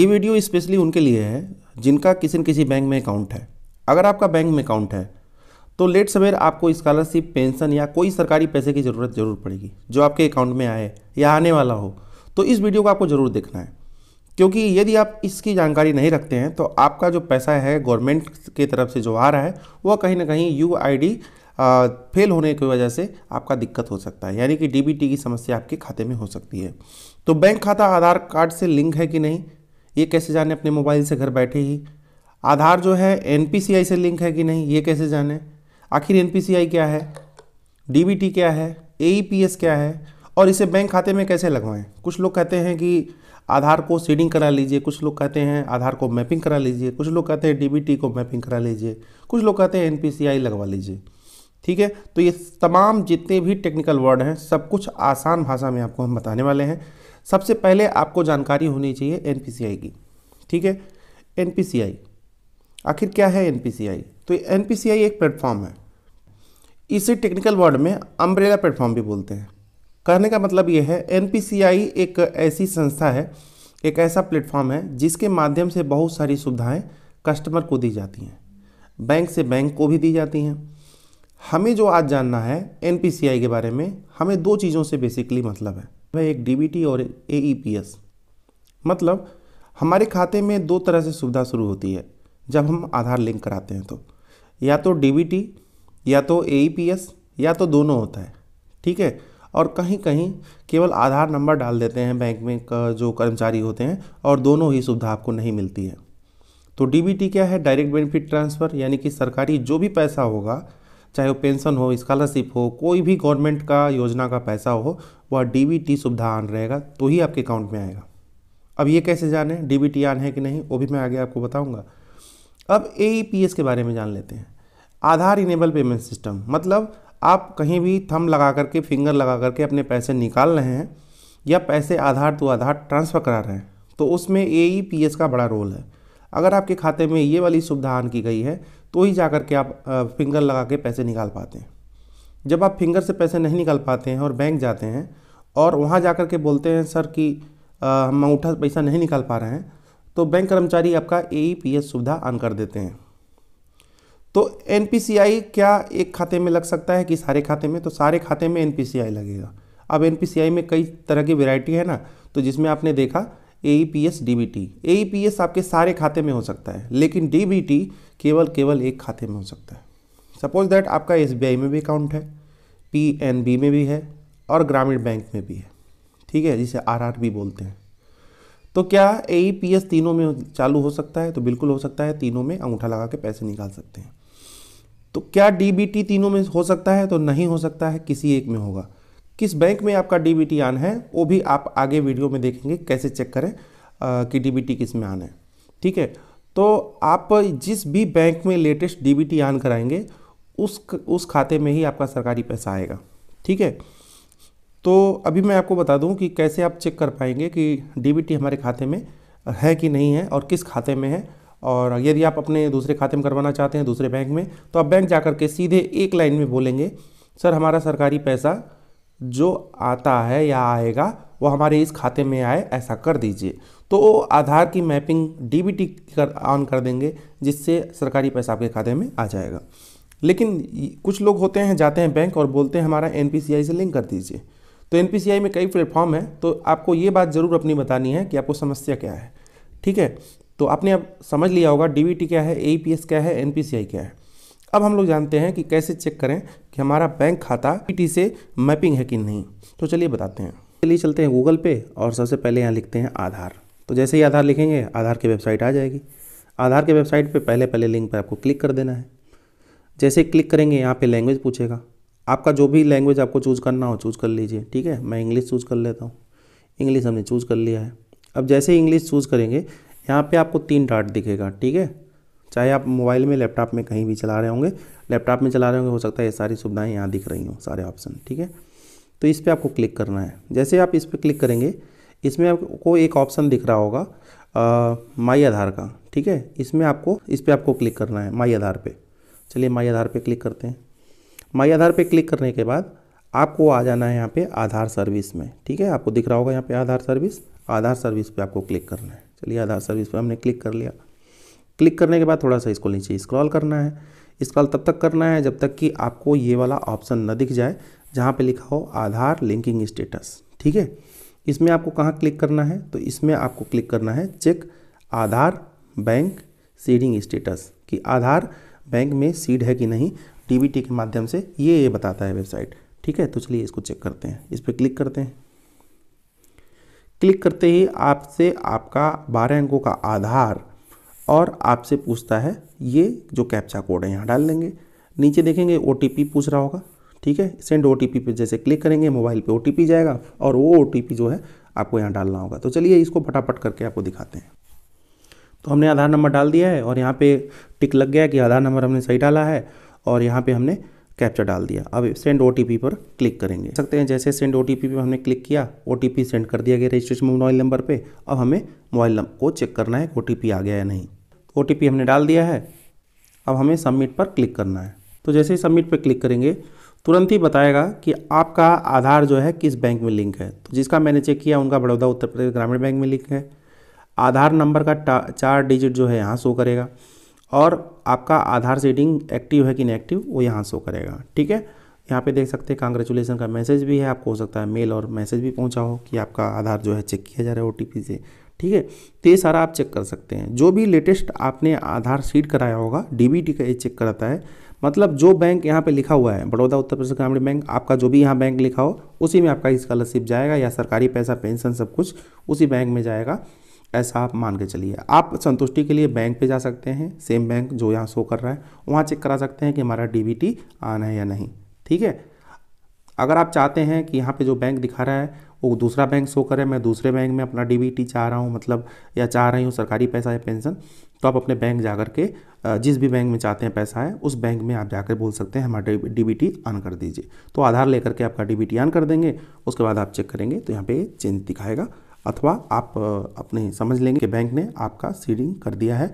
ये video specially उनके लिए है जिनका किसी न किसी बैंक में अकाउंट है अगर आपका बैंक में अकाउंट है तो लेट सवेर आपको स्कॉलरशिप पेंशन या कोई सरकारी पैसे की ज़रूरत ज़रूर पड़ेगी जो आपके अकाउंट में आए या आने वाला हो तो इस वीडियो को आपको ज़रूर देखना है क्योंकि यदि आप इसकी जानकारी नहीं रखते हैं तो आपका जो पैसा है गवर्नमेंट की तरफ से जो आ रहा है वह कहीं ना कहीं यू फेल होने की वजह से आपका दिक्कत हो सकता है यानी कि डीबीटी की समस्या आपके खाते में हो सकती है तो बैंक खाता आधार कार्ड से लिंक है कि नहीं ये कैसे जाने अपने मोबाइल से घर बैठे ही आधार जो है एन से लिंक है कि नहीं ये कैसे जाने आखिर एन क्या है डी क्या है ए e क्या है और इसे बैंक खाते में कैसे लगवाएं कुछ लोग कहते हैं कि आधार को सीडिंग करा लीजिए कुछ लोग कहते हैं आधार को मैपिंग करा लीजिए कुछ लोग कहते हैं डीबीटी को मैपिंग करा लीजिए कुछ लोग कहते हैं एनपीसीआई लगवा लीजिए ठीक है तो ये तमाम जितने भी टेक्निकल वर्ड हैं सब कुछ आसान भाषा में आपको हम बताने वाले हैं सबसे पहले आपको जानकारी होनी चाहिए एन की ठीक है एन आखिर क्या है एन तो एन एक प्लेटफॉर्म है इसे टेक्निकल वर्ड में अम्ब्रेला प्लेटफॉर्म भी बोलते हैं कहने का मतलब ये है एन एक ऐसी संस्था है एक ऐसा प्लेटफॉर्म है जिसके माध्यम से बहुत सारी सुविधाएं कस्टमर को दी जाती हैं बैंक से बैंक को भी दी जाती हैं हमें जो आज जानना है एन के बारे में हमें दो चीज़ों से बेसिकली मतलब है वह एक डी और ए e मतलब हमारे खाते में दो तरह से सुविधा शुरू होती है जब हम आधार लिंक कराते हैं तो या तो डी या तो ए e या तो दोनों होता है ठीक है और कहीं कहीं केवल आधार नंबर डाल देते हैं बैंक में का जो कर्मचारी होते हैं और दोनों ही सुविधा आपको नहीं मिलती है तो डी क्या है डायरेक्ट बेनिफिट ट्रांसफ़र यानी कि सरकारी जो भी पैसा होगा चाहे वो पेंशन हो स्कॉलरशिप हो कोई भी गवर्नमेंट का योजना का पैसा हो वह डी सुविधा आन रहेगा तो ही आपके अकाउंट में आएगा अब ये कैसे जाने डी आन है कि नहीं वो भी मैं आगे आपको बताऊँगा अब ए e के बारे में जान लेते हैं आधार इनेबल पेमेंट सिस्टम मतलब आप कहीं भी थम लगा करके फिंगर लगा करके अपने पैसे निकाल रहे हैं या पैसे आधार टू आधार ट्रांसफ़र करा रहे हैं तो उसमें ए e का बड़ा रोल है अगर आपके खाते में ये वाली सुविधा आन की गई है तो ही जा कर के आप फिंगर लगा के पैसे निकाल पाते हैं जब आप फिंगर से पैसे नहीं निकाल पाते हैं और बैंक जाते हैं और वहाँ जा कर के बोलते हैं सर कि हम अंगूठा पैसा नहीं निकाल पा रहे हैं तो बैंक कर्मचारी आपका ए e सुविधा ऑन कर देते हैं तो एन क्या एक खाते में लग सकता है कि सारे खाते में तो सारे खाते में एन लगेगा अब एन में कई तरह की वेराइटी है ना तो जिसमें आपने देखा A P S D B T A P S आपके सारे खाते में हो सकता है लेकिन डी बी टी केवल केवल एक खाते में हो सकता है सपोज दैट आपका एस बी आई में भी अकाउंट है पी एन बी में भी है और ग्रामीण बैंक में भी है ठीक है जिसे आर आर बी बोलते हैं तो क्या ए पी एस तीनों में चालू हो सकता है तो बिल्कुल हो सकता है तीनों में अंगूठा लगा के पैसे निकाल सकते हैं तो क्या डी बी टी तीनों में हो सकता है तो नहीं हो सकता है किसी एक में होगा किस बैंक में आपका डी आन है वो भी आप आगे वीडियो में देखेंगे कैसे चेक करें कि डी किस में आना है ठीक है तो आप जिस भी बैंक में लेटेस्ट डी बी आन कराएंगे उस उस खाते में ही आपका सरकारी पैसा आएगा ठीक है तो अभी मैं आपको बता दूं कि कैसे आप चेक कर पाएंगे कि डीबीटी हमारे खाते में है कि नहीं है और किस खाते में है और यदि आप अपने दूसरे खाते में करवाना चाहते हैं दूसरे बैंक में तो आप बैंक जा कर के सीधे एक लाइन में बोलेंगे सर हमारा सरकारी पैसा जो आता है या आएगा वो हमारे इस खाते में आए ऐसा कर दीजिए तो आधार की मैपिंग डीबीटी कर ऑन कर देंगे जिससे सरकारी पैसा आपके खाते में आ जाएगा लेकिन कुछ लोग होते हैं जाते हैं बैंक और बोलते हैं हमारा एन से लिंक कर दीजिए तो एन में कई प्लेटफॉर्म है तो आपको ये बात ज़रूर अपनी बतानी है कि आपको समस्या क्या है ठीक है तो आपने अब समझ लिया होगा टी क्या है एस क्या है आई क्या है अब हम लोग जानते हैं कि कैसे चेक करें कि हमारा बैंक खाता पीटी से मैपिंग है कि नहीं तो चलिए बताते हैं चलिए चलते हैं गूगल पे और सबसे पहले यहाँ लिखते हैं आधार तो जैसे ही आधार लिखेंगे आधार की वेबसाइट आ जाएगी आधार के वेबसाइट पे पहले पहले लिंक पर आपको क्लिक कर देना है जैसे क्लिक करेंगे यहाँ पे लैंग्वेज पूछेगा आपका जो भी लैंग्वेज आपको चूज़ करना हो चूज़ कर लीजिए ठीक है मैं इंग्लिश चूज़ कर लेता हूँ इंग्लिश हमने चूज़ कर लिया है अब जैसे इंग्लिश चूज़ करेंगे यहाँ पे आपको तीन डाट दिखेगा ठीक है चाहे आप मोबाइल में लैपटॉप में कहीं भी चला रहे होंगे लैपटॉप में चला रहे होंगे हो सकता है ये सारी सुविधाएँ यहाँ दिख रही हों सारे ऑप्शन ठीक है तो इस पर आपको क्लिक करना है जैसे आप इस पर क्लिक करेंगे इसमें आपको एक ऑप्शन दिख रहा होगा माई आधार का ठीक है इसमें आपको इस पर आपको क्लिक करना है माई आधार पर चलिए माई आधार पर क्लिक करते हैं माई आधार पर क्लिक करने के बाद आपको आ जाना है यहाँ पे आधार सर्विस में ठीक है आपको दिख रहा होगा यहाँ पे आधार सर्विस आधार सर्विस पे आपको क्लिक करना है चलिए आधार सर्विस पे हमने क्लिक कर लिया क्लिक करने के बाद थोड़ा सा इसको नीचे स्क्रॉल करना है स्क्रॉल तब तक करना है जब तक कि आपको ये वाला ऑप्शन न दिख जाए जहाँ पे लिखा हो आधार लिंकिंग स्टेटस ठीक है इसमें आपको कहाँ क्लिक करना है तो इसमें आपको क्लिक करना है check Aadhaar bank seeding status कि आधार बैंक में सीड है कि नहीं डी के माध्यम से ये ये बताता है वेबसाइट ठीक है तो चलिए इसको चेक करते हैं इस पर क्लिक करते हैं क्लिक करते ही आपसे आपका बारह अंकों का आधार और आपसे पूछता है ये जो कैप्चा कोड है यहाँ डाल देंगे नीचे देखेंगे ओ पूछ रहा होगा ठीक है सेंड ओ पर जैसे क्लिक करेंगे मोबाइल पे ओ जाएगा और वो ओ जो है आपको यहाँ डालना होगा तो चलिए इसको फटाफट करके आपको दिखाते हैं तो हमने आधार नंबर डाल दिया है और यहाँ पे टिक लग गया है कि आधार नंबर हमने सही डाला है और यहाँ पे हमने कैप्चर डाल दिया अब सेंड ओ पर क्लिक करेंगे सकते हैं जैसे सेंड ओ पे हमने क्लिक किया ओ सेंड कर दिया गया रजिस्ट्रेशन मोबाइल नंबर पर अब हमें मोबाइल को चेक करना है ओ आ गया या नहीं ओ हमने डाल दिया है अब हमें सबमिट पर क्लिक करना है तो जैसे ही सबमिट पर क्लिक करेंगे तुरंत ही बताएगा कि आपका आधार जो है किस बैंक में लिंक है तो जिसका मैंने चेक किया उनका बड़ौदा उत्तर प्रदेश ग्रामीण बैंक में लिंक है आधार नंबर का चार डिजिट जो है यहाँ शो करेगा और आपका आधार सेटिंग एक्टिव है कि एक्टिव वो यहाँ शो करेगा ठीक है यहाँ पे देख सकते हैं कांग्रेचुलेसन का मैसेज भी है आपको हो सकता है मेल और मैसेज भी पहुँचा हो कि आपका आधार जो है चेक किया जा रहा है ओ से ठीक है तो ये सारा आप चेक कर सकते हैं जो भी लेटेस्ट आपने आधार सीट कराया होगा डीबीटी का ये चेक कराता है मतलब जो बैंक यहाँ पे लिखा हुआ है बड़ौदा उत्तर प्रदेश ग्रामीण बैंक आपका जो भी यहाँ बैंक लिखा हो उसी में आपका स्कॉलरशिप जाएगा या सरकारी पैसा पेंशन सब कुछ उसी बैंक में जाएगा ऐसा आप मान के चलिए आप संतुष्टि के लिए बैंक पे जा सकते हैं सेम बैंक जो यहाँ शो कर रहा है वहाँ चेक करा सकते हैं कि हमारा डी आना है या नहीं ठीक है अगर आप चाहते हैं कि यहाँ पे जो बैंक दिखा रहा है वो दूसरा बैंक शो करे मैं दूसरे बैंक में अपना डीबीटी चाह रहा हूँ मतलब या चाह रही हूँ सरकारी पैसा या पेंशन तो आप अपने बैंक जा के जिस भी बैंक में चाहते हैं पैसा है उस बैंक में आप जाकर बोल सकते हैं हमारा डीबीटी ऑन कर दीजिए तो आधार लेकर के आपका डीबीटी ऑन कर देंगे उसके बाद आप चेक करेंगे तो यहाँ पे चेंज दिखाएगा अथवा आप अपने समझ लेंगे कि बैंक ने आपका सीडिंग कर दिया है